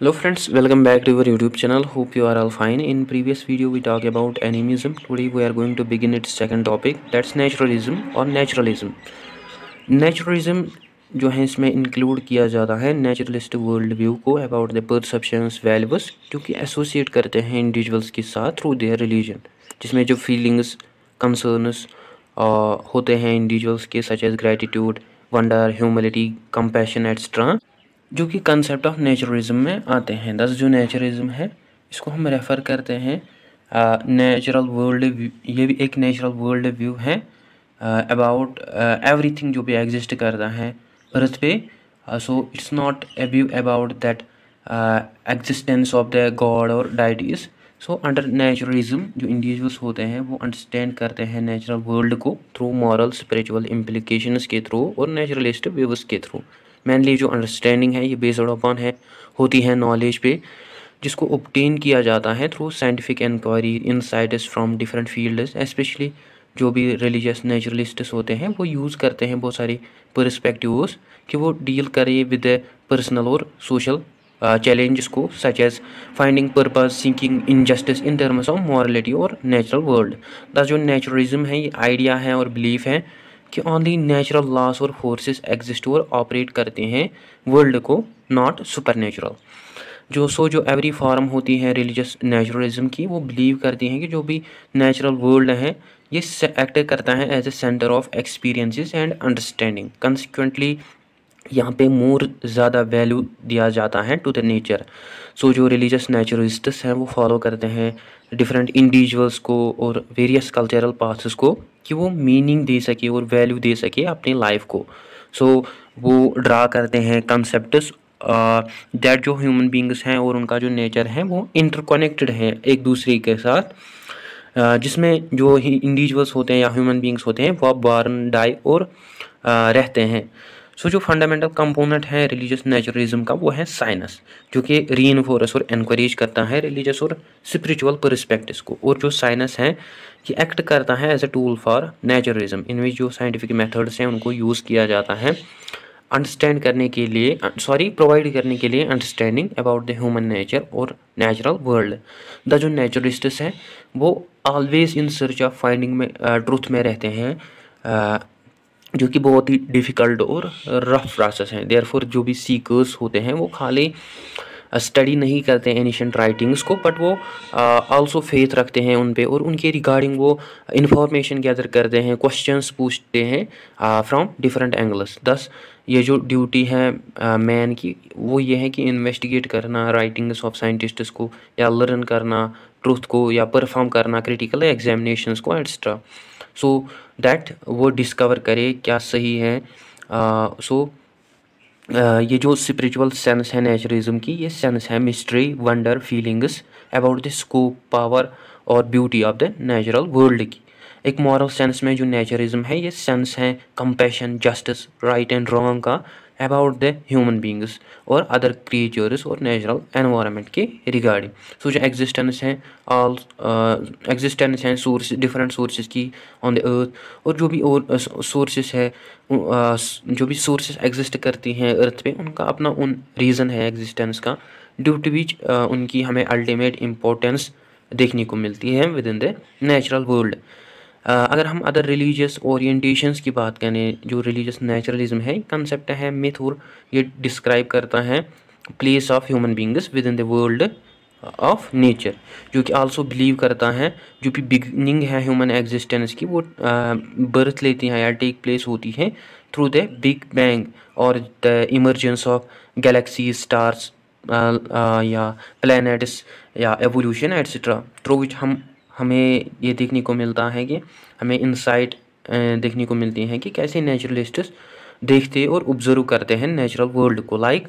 hello friends welcome back to your YouTube channel hope you are all fine in previous video we talk about animism today we are going to begin it's second topic that's naturalism और naturalism naturalism जो है इसमें include किया जाता है naturalist world view को about the perception values क्योंकि associate करते हैं इंडिविजुअल्स के साथ थ्रू देयर रिलीजन जिसमें जो फीलिंग्स कंसर्नस होते हैं इंडिविजुअल्स के such as gratitude wonder humility compassion etcetera जो कि कंसेप्ट ऑफ नेचुरलिज्म में आते हैं दस जो नेचुरलिज्म है इसको हम रेफ़र करते हैं नेचुरल uh, वर्ल्ड ये भी एक नेचुरल वर्ल्ड व्यू है अबाउट uh, एवरीथिंग uh, जो भी एग्जिस्ट करता है अर्थ पे so it's not a view about that existence of the god और डाइटीज़ सो अंडर नेचुरलिज्म जो इंडिविजुअल्स होते हैं वो अंडरस्टैंड करते हैं नेचुरल वर्ल्ड को थ्रू मॉरल स्पिरिचुअल इम्प्लीकेशन के थ्रू और नेचुरलिस्ट व्यूज के थ्रू मेनली जो अंडरस्टैंडिंग है ये बेस्ड अपॉन है होती है नॉलेज पे जिसको ओबटेन किया जाता है through scientific inquiry insights from different field specially जो भी रिलीजियस नेचुरलिस्ट्स होते हैं वो यूज़ करते हैं बहुत सारी परस्पेक्टिवस कि वो डील करें विद पर्सनल और सोशल चैलेंजेस uh, को such as finding purpose sinking injustice in terms of morality और नेचुरल वर्ल्ड दस जो नेचुरलिज्म है ये आइडिया है और बिलीफ है कि ऑनली नेचुरल लॉस और फोर्सेस एग्जिस्ट और ऑपरेट करते हैं वर्ल्ड को नॉट सुपर नेचुरल जो सो जो एवरी फॉर्म होती है रिलीजियस नेचुरलिज्म की वो बिलीव करती हैं कि जो भी नेचुरल वर्ल्ड है ये एक्ट करता है as a centre of experiences and understanding consequently यहाँ पे मोर ज़्यादा वैल्यू दिया जाता है टू द नेचर सो जो रिलीजियस नेचुरलिस्ट्स हैं वो फॉलो करते हैं डिफरेंट इंडिविजुअल्स को और वेरियस कल्चरल पाथस को कि वो मीनिंग दे सके और वैल्यू दे सके अपने लाइफ को सो so, वो ड्रा करते हैं कंसेप्ट दैट uh, जो ह्यूमन बींग्स हैं और उनका जो नेचर है वो इंटरकोनेक्टेड हैं एक दूसरे के साथ uh, जिसमें जो इंडिविजुअल्स होते हैं या ह्यूमन बींग्स होते हैं वह बॉर्न डाई और uh, रहते हैं सो जो फंडामेंटल कंपोनेंट है रिलीजियस नेचुरलिज्म का वो है साइनस जो कि री और इनक्रेज करता है रिलीजियस और स्परिचुअल परस्पेक्टिव्स को और जो साइनस है ये एक्ट करता है as a tool for naturalism इनमें जो साइंटिफिक मेथड्स हैं उनको यूज़ किया जाता है अंडरस्टैंड करने के लिए सॉरी प्रोवाइड करने के लिए understanding about the human nature और नेचुरल वर्ल्ड द जो नेचुरलिस्ट्स हैं वो always in search of finding में ट्रूथ में रहते हैं जो कि बहुत ही डिफ़िकल्ट और रफ प्रोसेस है देयरफॉर जो भी सीकर्स होते हैं वो खाली स्टडी uh, नहीं करते हैं एनिशेंट राइटिंग्स को बट वो आल्सो uh, फेथ रखते हैं उन पे और उनके रिगार्डिंग वो इंफॉर्मेशन गैदर करते हैं क्वेश्चंस पूछते हैं फ्रॉम डिफरेंट एंगल्स दस ये जो ड्यूटी है मैन uh, की वो ये है कि इन्वेस्टिगेट करना राइटिंग्स ऑफ साइंटिस्ट्स को या लर्न करना ट्रूथ को या परफॉर्म करना क्रिटिकल एग्जामिनेशन को एट्सट्रा सो so, डैट वो डिस्कवर करे क्या सही है सो so, ये जो स्पिरिचुअल सेंस है नेचुरिज्म की ये सेंस है mystery wonder feelings about the scope power और beauty of the natural world की एक मॉरल सेंस में जो नेचुरिज्म है ये सेंस है compassion justice right and wrong का अबाउट द ह्यूमन बींग्स और अदर क्रिएचर्स और नेचुरल एनवायरनमेंट के रिगार्डिंग सो जो एग्जिस्टेंस हैं ऑल एग्जिस्टेंस uh, हैं सोर्स डिफरेंट सोर्सेज की ऑन द अर्थ और जो भी और सोर्सेज uh, है uh, जो भी सोर्सेज एग्जिस्ट करती हैं अर्थ पे उनका अपना उन रीज़न है एग्जिस्टेंस का ड्यू टू विच उनकी हमें अल्टीमेट इम्पोर्टेंस देखने को मिलती है within the natural world अगर हम अदर रिलीजियस ओरिएंटेशंस की बात करें जो रिलीजियस नेचुरलिज्म है कंसेप्ट है मिथ और ये डिस्क्राइब करता है place of human beings within the world of nature जो कि आल्सो बिलीव करता है जो भी बिगनिंग है ह्यूमन एग्जिस्टेंस की वो बर्थ लेती है या टेक प्लेस होती है थ्रू द बिग बैंग और the emergence of galaxy stars या प्लानट्स या एवोल्यूशन एट्सट्रा थ्रू विच हम हमें ये देखने को मिलता है कि हमें इंसाइट देखने को मिलती हैं कि कैसे नेचुरलिस्ट देखते और ऑब्ज़र्व करते हैं नेचुरल वर्ल्ड को लाइक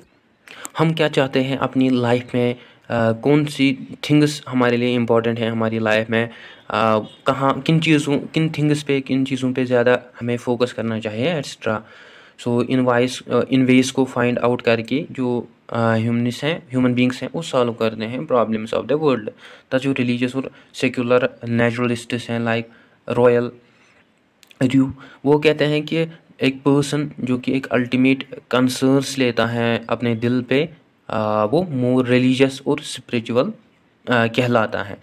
हम क्या चाहते हैं अपनी लाइफ में आ, कौन सी थिंग्स हमारे लिए इम्पॉर्टेंट हैं हमारी लाइफ में कहाँ किन चीज़ों किन थिंग्स पे किन चीज़ों पे ज़्यादा हमें फोकस करना चाहिए extra so in ways in ways को फाइंड आउट करके जो ह्यूमनिस uh, हैं ह्यूमन बींग्स हैं वो सॉल्व करते हैं प्रॉब्लम्स ऑफ द वर्ल्ड तो जो रिलीजियस और सेक्युलर नेचुरलिस्ट हैं लाइक रॉयल रू वो कहते हैं कि एक पर्सन जो कि एक अल्टीमेट कंसर्नस लेता है अपने दिल पे आ, uh, वो मोर रिलीजियस और स्पिरिचुअल uh, कहलाता है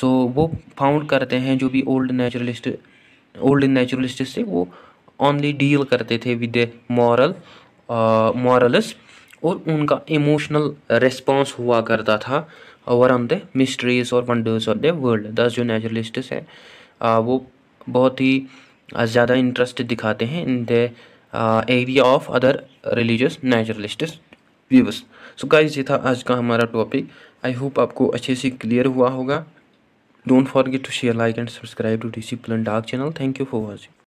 सो so, वो फाउंड करते हैं जो भी ओल्ड नेचुरलिस्ट ओल्ड नेचुरलिस्ट से वो ओनली डील करते थे विद मॉरल मॉरल्स और उनका इमोशनल रिस्पॉन्स हुआ करता था ओवर ऑन द मिस्ट्रीज और वंडर्स ऑफ द वर्ल्ड दस जो है हैं uh, वो बहुत ही uh, ज़्यादा इंटरेस्ट दिखाते हैं in the area of other religious naturalist views so guys ये था आज का हमारा टॉपिक आई होप आपको अच्छे से क्लियर हुआ होगा don't forget to share like and subscribe to discipline dark channel thank you for watching